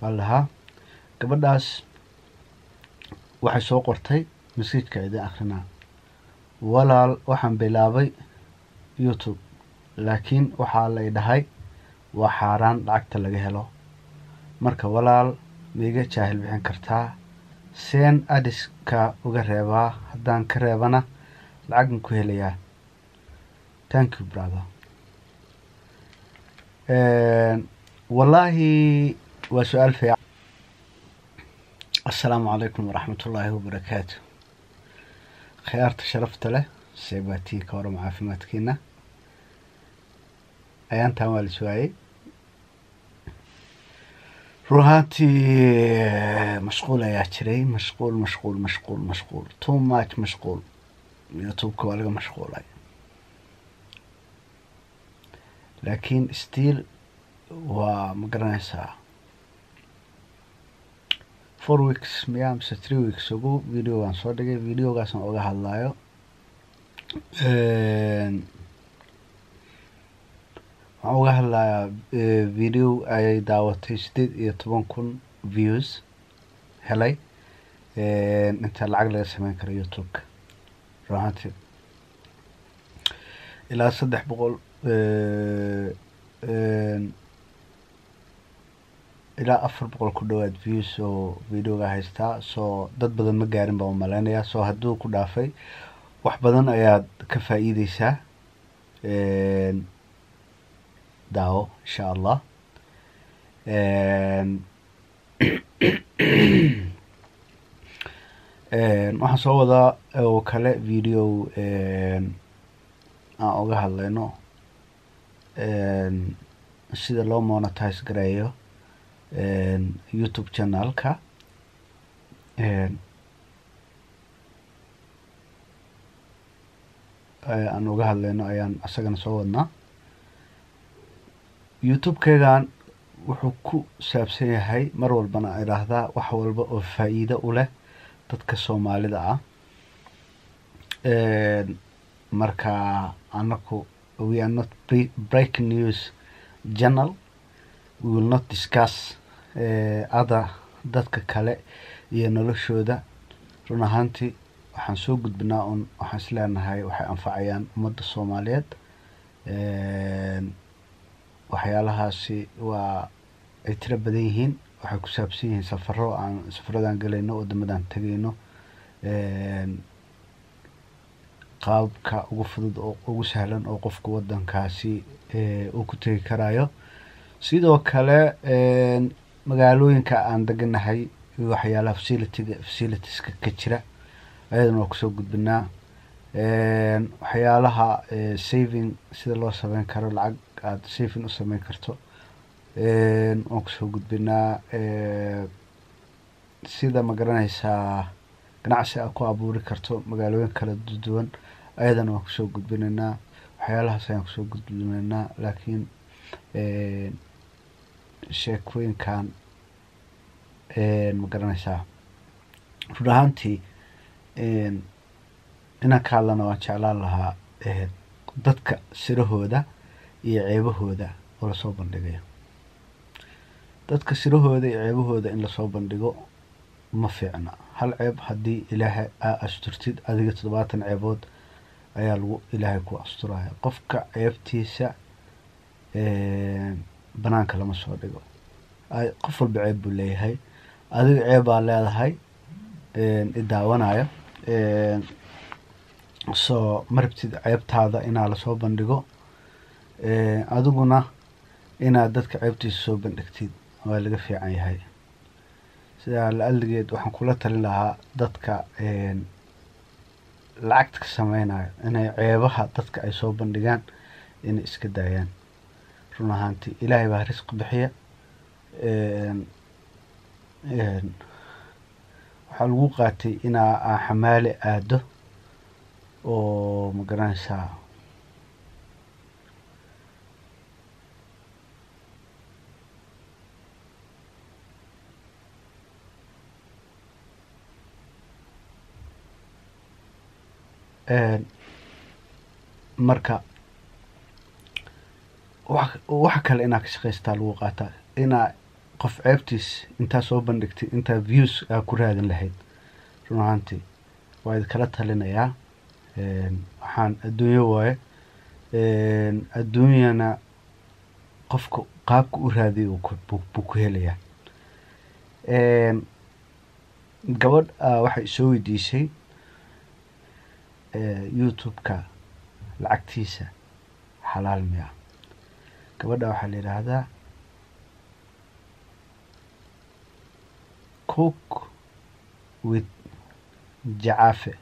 baa lahaa gabadhaas waxay soo qortay masiijka idin akrinaa walaal waxaan bilaabay youtube laakiin waxaa lay dhahay waa xaaraan lacagta laga helo marka walaal maiga jaahil bixin kartaa seen adiska uga reebaa haddaan ka reebana lacagan ku helayaa thank you brother wallaahi waa su-aal fiican assalaamu calaykum waraxmat ullaahi wabarakaatu khiyaarta sharafta leh seebaatiin ka caafimaadkiina ayaantaan waa lis waayey run ahaantii eh, mashquul ayaa jiray mashquul mashquul mashquul mashquul too much mashquul youtubeka waa laga mashquulay laakiin stiil waa ma garanaysaa four weeks miya mise three weeks ugu video videogan soo dhigay videogaasaan uga hadlayo waxaan uga hadlayaa video ayay daawatay sideed iyo toban kun views helay inta lacag laga sameyn karo youtubeka ruxantii ilaa saddex boqol uh, ilaa afar boqol ku dhawaad views oo videoga haystaa soo dad badan ma gaarin baa umaleynaya soo hadduu ku dhaafay wax badan ayaad ka faa-iideysaa daawo insha allah waxaan soo wadaa oo kale video aan uga hadlayno sida loo monetize gareeyo youtube channalka eh, aan uga hadleyno ayaan isagana soo wadnaa youtube-keygan wuxuu ku saabsan yahay mar walbana idhaahdaa wax walba oo faa-iido u leh dadka soomaalida ah marka anaku we are not breaking news journal we will not discuss ada dadka kale iyo noloshooda run ahaantii waxaan soo gudbinaa un waxaan isleenahay waxay anfacayaan ummadda soomaaliyeed waxyaalahaasi waa ay tiro badan yihiin waxay ku saabsan yihiin safaro aan safaradaan gelayno wadamadan tegayno qaabka ugu fudud oo ugu sahlan oo qofka wadankaasi uu ku tegi karaayo sidoo kale magaalooyinka aan deganahay iyo waxyaalaha facilitiga facilitieska ka jira ayadana waa kusoo gudbinaa waxyaalaha eh, saving sida loo sameyn karo lacag aada saving u sameyn karto waan kusoo gudbinaa eh, sida ma garanaysaa ganacsi aad ku abuuri karto magaalooyin kala duwan ayadana waan kusoo gudbinaynaa waxyaalahaas ayaan kusoo gudbinaynaa laakiin eh, sheekooyinkan eh, ma garanaysaa run ahaantii eh, inaan ka hadlana waan jeclaan lahaa eh, dadka sirahooda iyo ceebahooda oo lasoo bandhigayo dadka sirahooda iyo ceebahooda in lasoo bandhigo ma fiicna hal ceeb haddii ilaahay aa asturtid adiga toddobaatan ceebood ayaa lagu ilaahay ku asturaya qofka ceebtiisa banaanka lama soo dhigo qof walba ceeb buu leeyahay adiga ceebbaa leedahay idaawanayo soo marabtid ceebtaada inaa lasoo bandhigo adiguna inaad dadka ceebtiisa soo bandhigtid waa laga fiican yahay sidaa la-aligeed waxaan kula talin lahaa dadka lacagta ka sameynayo inay ceebaha dadka ay soo bandhigaan inay iska daayaan run ahaantii ilaahay baa risqi bixiya waxaa lagu qaatay inaa aan xamaale aado oo ma garanaysaa marka wax kale inaa ka shaqaysataa lagu qaataa inaa qof ceebtiis intaa soo bandhigtay intaa views aa ku raadin lahayd run ahaantii waa idikala talinayaa waxaan adduunyo waaye adduunyana qofka qaabka u raadiyay buu ku helayaa gabadh waxay soo weydiisay youtube-ka lacagtiisa xalaal miya gabadha waxaa la yidhaahdaa cook with jacaafe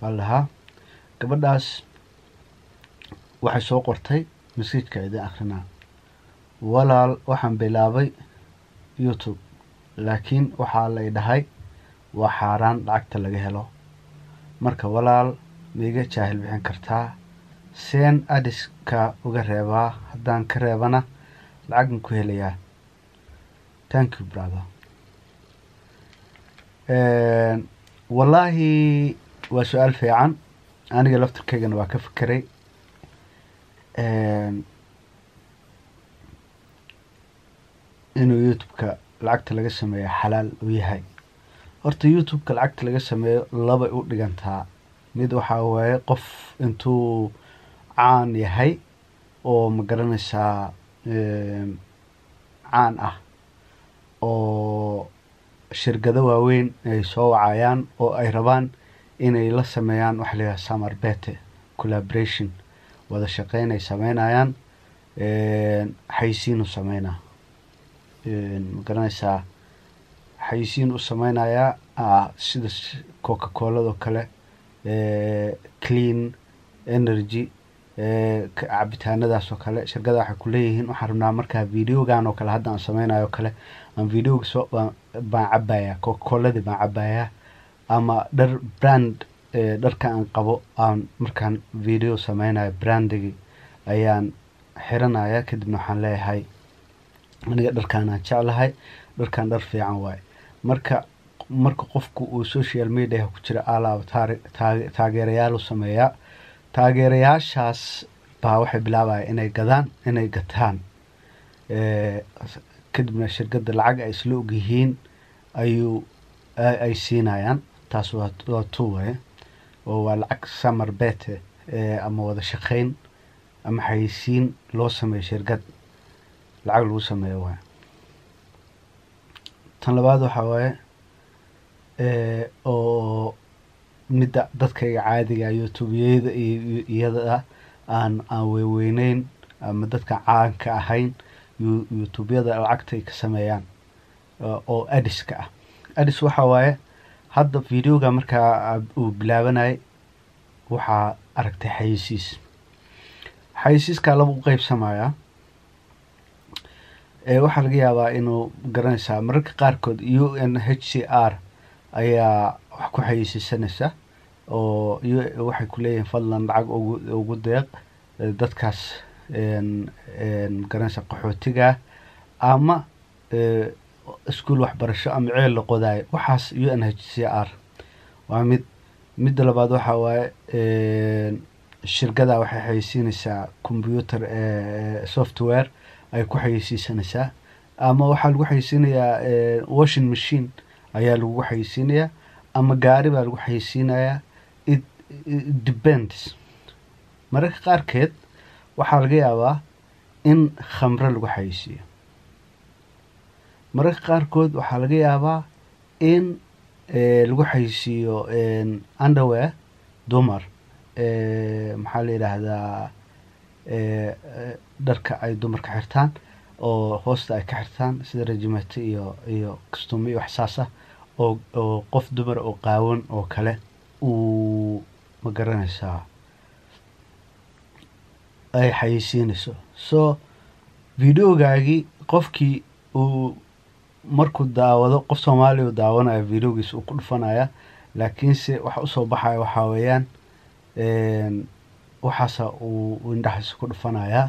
baa lahaa gabadhaas waxay soo qortay masiijka idin akrinaa walaal waxaan bilaabay youtube laakiin waxaa lay dhahay waa xaaraan lacagta laga helo marka walaal maiga jaahil bixin kartaa seen adiska uga reebaa haddaan ka reebana lacagan ku helayaa thank you brother wallaahi waa su-aal fiican aniga laftirkeygana waa ka fikeray inuu youtube-ka lacagta laga sameeyo xalaal u yahay horta youtube-ka lacagta laga sameeyo labay u dhigantaa mid waxaa waaye qof intuu caan yahay oo magaranaysaa caan ah oo shirkado waaweyn ay soo wacayaan oo ay rabaan inay la sameeyaan waxa la yidhaha samar bete collaboration wada shaqeyn ay sameynayaan xayisiin u sameynaa magaranaysaa xayisiin u sameynayaa sida coca colada kale clean energy cabitaanadaasoo kale shirkada waxay kuleeyihiin waxaan rabnaa markaa videogan oo kale hadda aan kale aan videoga baan cabaya kokoladii baan cabaya ama dhar brand dharka aan qabo aan markaan video sameynayo brandigii ayaan xiranaya kadibna waxaan leeyahay aniga dharkaanaan jeclahay dharkan dhar fiican waaye marka marka qofku uu social media ku jira alaab taageerayaal u sameeyaa taageerayaashaas baa waxay bilaabaya inay gadaan inay gataan kadibna shirkadda lacag ay isla ogyihiin ayuu ay siinayaan taas waa tu tuwaye oo waa lacag samar bete ama wada shaqayn ama xayisiin loo sameeyo shirkad lacag lagu sameeyo waay tan labaad waxaa waaye oo midda dadkayga caadiga ah, youtubeyada iyo iyada ah, aan aan weyweyneyn ama dadka caanka ahayn youtubeyada lacagtay ka sameeyaan oo adiska ah adis waxa waaye hadda videoga markaa uu bilaabanayay waxaa aragtay xayisiis xayisiiska laba u ee waxaa laga yaabaa inuu garanaysaa mararka qaarkood u n h c r ayaa wax ku xayeysiisanaysa oo waxay kuleeyihiin fadlan lacag ugu deeq dadkaas garanaysa qaxootiga ama iskuol waxbarasho ama ceel la qodaayo waxaas u n h c r waa mid midda labaad waxaa waaye shirkadaa waxay xayeysiinaysaa computer software ay ku xayeysiisanaysaa ama waxaa lagu xayeysiinayaa washing machine ayaa lagu xayeysiinayaa ama gaari baa lagu xayeysiinayaa depends mararka qaarkeed waxaa laga yaabaa in khamro lagu xayeysiiyo mararka qaarkood waxaa laga yaabaa in eh, lagu xayeysiiyo underwear dumar eh, maxaa la yidhaahdaa eh, dharka ay dumarka xirtaan oo hoosta ay ka xirtaan sida rajimete iyo iyo kastuumo iyo waxsaasah oo qof dumar oo qaawan oo kale uu ma garanaysaa ay xayeysiinayso soo videogaagii qofkii uu markuu daawado qof soomaali u daawanaya videogiisa uu ku dhufanaya laakiinse waxa usoo baxaya waxaa weeyaan waxaasa uu indhaxisa ku dhufanayaa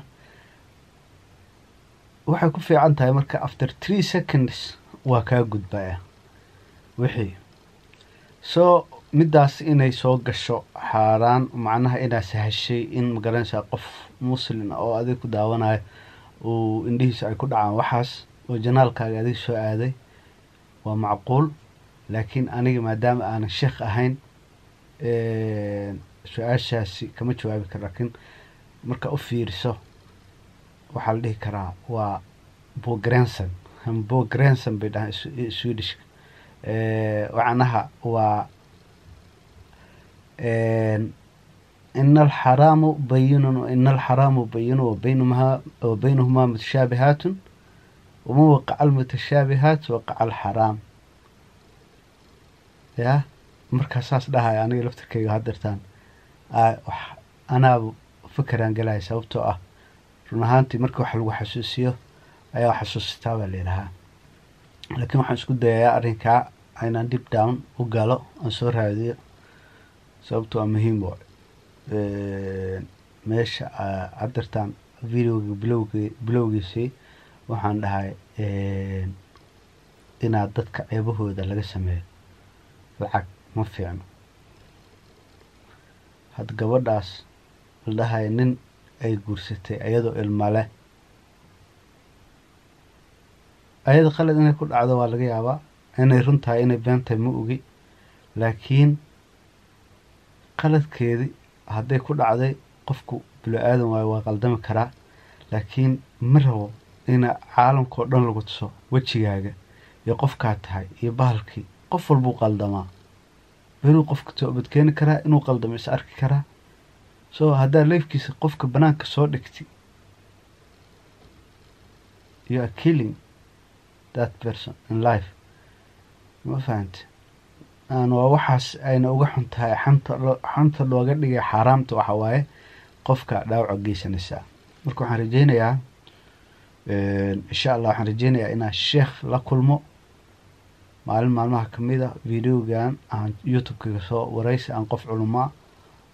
waxay ku fiican tahay marka after three seconds waa kaa gudbaya wixii soo midaas inay soo gasho xaaraan macnaha inaas sahashay in magaranaysaa qof muslin ah oo adig ku daawanaya uu indhihiisa ay ku dhacaan waxaas oo janaalkaaga adig soo aaday waa macquul laakiin aniga maadaama aanan sheekh ahayn su-aashaasi kama jawaabi karo laakiin marka u fiiriso waxaa la dhihi karaa waa bogrenson bogrenson bay dhahaan swedishka wacnaha waa in alxaraamu bayinun in alxaraamu bayinu wa baynuhumaa mutashaabihaatun waman waqaca almutashaabihaat waqaca alxaraam ya markaa saas dhahay aniga laftirkayga hadirtaan anaa fakeraan galaya sababtoo ah run ahaantii markii wax lagu xasuusiyo ayaa xasuusitaa baa la laakiin waxaan isku dayayaa arrinkaa inaan deep down u galo aan soo raadiyo sababto waa ah muhiim wa meesha cadirtan videoga bilowg bilowgiisii waxaan dhahay inaad dadka ceebahooda laga sameeyo lacag ma fiicno had gabadhaas la dhahay nin ay guursatay ayadoo ilmaleh ayada qalad inay ku dhacdo waa laga yaabaa inay run tahay inay been tahay ma ogi laakiin qaladkeedii hadday ku dhacday qofku bilo-aadan waayo waa qaldami karaa laakiin ma rabo ina caalamkao dhan lagu tuso wejigaaga iyo qofkaa tahay iyo bahalkii qof walbuu qaldamaa inuu qofka toobad keeni karaa inuu qaldamo is arki karaa soo haddaad leefkiisa qofka bannaanka soo dhigti you are killing that person in life ma fahanta waa waxaas ayna uga xun tahay xanta looga dhigay xaaraamta waxa waaye qofka dhaawaco geysanaysaa marka waxaan rajeynayaa insha allah waxaan rajeynayaa inaan sheekh la kulmo maalin maalmaha ka a videogan aan youtube-ka wareysa aan qof culumaa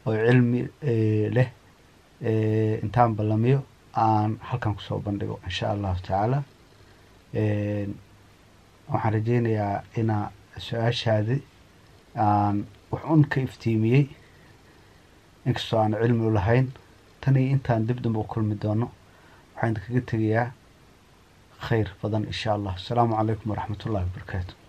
oo cilmi eh, leh eh, intaan ballamiyo aan halkan kusoo bandhigo insha allahu tacaala waxaan rajeynayaa inaa su-aashaadi aan wax un ka iftiimiyey inkastoo aan cilmi u lahayn tan iyo intaan dib dambe u kulmi doono waxaan idinkaga tegayaa khayr badan insha allah asalaamu calaykum waraxmatullahi wabarakaatu